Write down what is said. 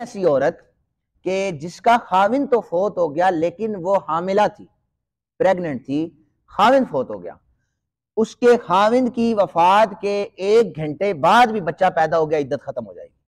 ऐसी औरत के जिसका खाविन तो फोत हो गया लेकिन वो हामिला थी प्रेग्नेंट थी खाविन फोत हो गया उसके खाविंद की वफात के एक घंटे बाद भी बच्चा पैदा हो गया इद्दत खत्म हो जाएगी